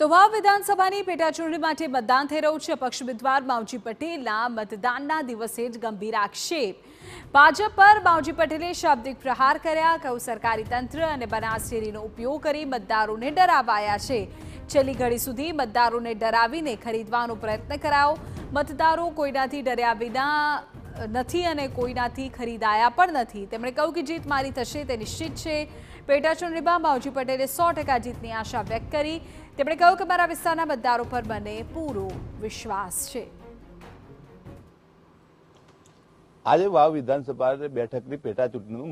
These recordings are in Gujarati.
તો વાવ વિધાનસભાની પેટાચૂંટણી માટે મતદાન થઈ રહ્યું છે પક્ષ ઉમેદવાર માવજી પટેલના મતદાનના દિવસે જ ગંભીર આક્ષેપ ભાજપ પર માવજી પટેલે શાબ્દિક પ્રહાર કર્યા કહ્યું સરકારી તંત્ર અને બનાસેરીનો ઉપયોગ કરી મતદારોને ડરાવાયા છે છેલ્લી ઘડી સુધી મતદારોને ડરાવીને ખરીદવાનો પ્રયત્ન કરાયો મતદારો કોઈનાથી ડર્યા વિના નથી અને કોઈનાથી ખરીદાયા પણ નથી તેમણે કહ્યું કે જીત મારી થશે તે નિશ્ચિત છે પેટાચૂંટણીમાં માવજી પટેલે સો ટકા જીતની આશા વ્યક્ત કરી તેમણે કહ્યું કે મારા વિસ્તારના મતદારો પર મને પૂરો વિશ્વાસ છે આજે વાવ વિધાનસભા બેઠકની પેટા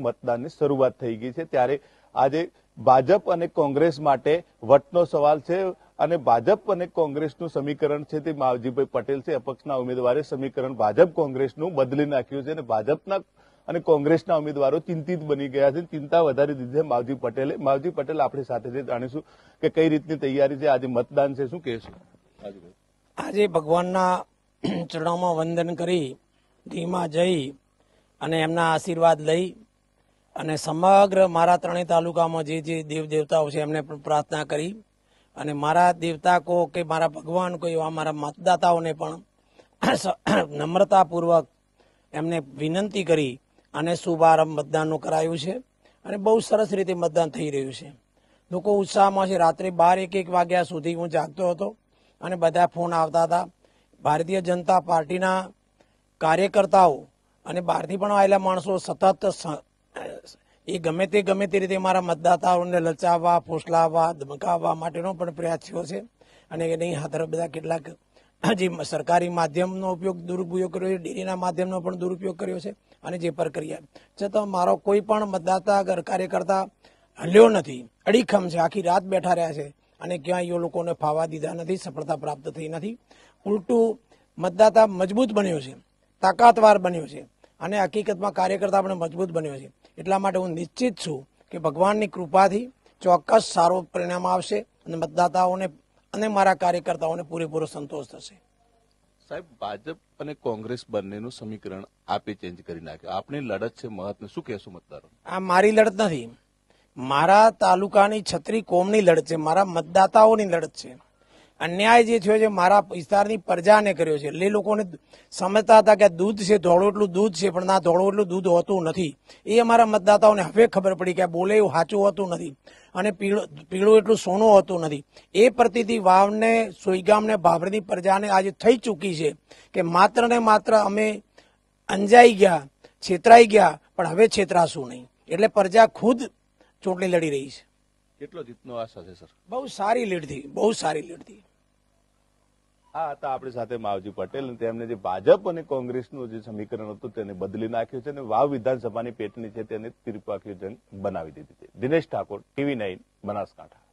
મતદાનની શરૂઆત થઈ ગઈ છે ત્યારે આજે ભાજપ અને કોંગ્રેસ માટે વટનો સવાલ છે અને ભાજપ અને કોંગ્રેસનું સમીકરણ છે તે માવજીભાઈ પટેલ છે અપક્ષના ઉમેદવારે સમીકરણ ભાજપ કોંગ્રેસનું બદલી નાખ્યું છે અને ભાજપના અને કોંગ્રેસના ઉમેદવારો ચિંતિત બની ગયા છે ચિંતા વધારી દીધી છે માવજી પટેલે માવજી પટેલ આપણી સાથે છે જાણીશું કે કઈ રીતની તૈયારી છે આજે મતદાન છે શું કહેશું આજે ભગવાનના ચરણોમાં વંદન કરી ધીમાં જઈ અને એમના આશીર્વાદ લઈ અને સમગ્ર મારા ત્રણેય તાલુકામાં જે જે દેવ દેવતાઓ છે એમને પ્રાર્થના કરી અને મારા દેવતા કો કે મારા ભગવાન કો એવા મારા મતદાતાઓને પણ નમ્રતાપૂર્વક એમને વિનંતી કરી અને શુભારંભ મતદાનનું કરાયું છે અને બહુ સરસ રીતે મતદાન થઈ રહ્યું છે લોકો ઉત્સાહમાં છે રાત્રે બાર એક એક વાગ્યા સુધી હું જાગતો હતો અને બધા ફોન આવતા હતા ભારતીય જનતા પાર્ટીના કાર્યકર્તાઓ અને બહારથી પણ આવેલા માણસો સતત એ ગમે તે ગમે તે રીતે મારા મતદાતાઓને લચાવવા ફોસલાવવા ધમકાવવા માટેનો પણ પ્રયાસ થયો છે અને નહીં હાથર બધા કેટલાક જે સરકારી માધ્યમનો ઉપયોગ દુરુપયોગ કર્યો છે ડેરીના માધ્યમનો પણ દુરુપયોગ કર્યો છે અને જે પ્રક્રિયા છતાં મારો કોઈ પણ મતદાતા કાર્યકર્તા હલ્યો નથી અડીખમ છે આખી રાત બેઠા રહ્યા છે અને ક્યાંય એ લોકોને ફાવા દીધા નથી સફળતા પ્રાપ્ત થઈ નથી ઉલટું મતદાતા મજબૂત બન્યો છે તાકાતવાર બન્યો છે અને હકીકતમાં કાર્યકર્તા આપણે મજબૂત બન્યો છે એટલા માટે હું નિશ્ચિત છું કે ભગવાનની કૃપાથી ચોક્કસ સારો પરિણામ આવશે અને મતદાતાઓને અને મારા કાર્યકર્તાઓને પૂરેપૂરો સંતોષ થશે સાહેબ ભાજપ અને કોંગ્રેસ બંનેનું સમીકરણ આપે ચેન્જ કરી નાખ્યું આપની લડત છે મહત્વ શું કહેશું મતદારો આ મારી લડત નથી મારા તાલુકાની છત્રી કોમની લડત છે મારા મતદાતાઓની લડત છે અન્યાય જે થયો છે મારા વિસ્તારની પ્રજાને કર્યો છે એટલે લોકોને સમજતા હતા કે દૂધ છે ધોળું એટલું દૂધ છે પણ ના ધોળું એટલું દૂધ હોતું નથી એ અમારા મતદાતાઓને હવે ખબર પડી કે બોલે એવું સાચું હોતું નથી અને પીળું પીળું એટલું સોનું હોતું નથી એ પ્રતિથી વાવને સોઈગામને ભાભરની પ્રજાને આજે થઈ ચૂકી છે કે માત્ર ને માત્ર અમે અંજાઈ ગયા છેતરાઈ ગયા પણ હવે છેતરાશું નહીં એટલે પ્રજા ખુદ ચૂંટણી લડી રહી છે કેટલો જીતનો આશા છે સર બહુ સારી લીડ બહુ સારી લીડ હા તો આપણી સાથે માવજી પટેલ તેમને જે ભાજપ અને કોંગ્રેસનું જે સમીકરણ હતું તેને બદલી નાખ્યું છે અને વાવ વિધાનસભાની પેટની છે તેને ત્રિપાખ્યોજન બનાવી દીધી છે દિનેશ ઠાકોર ટીવી નાઇન બનાસકાંઠા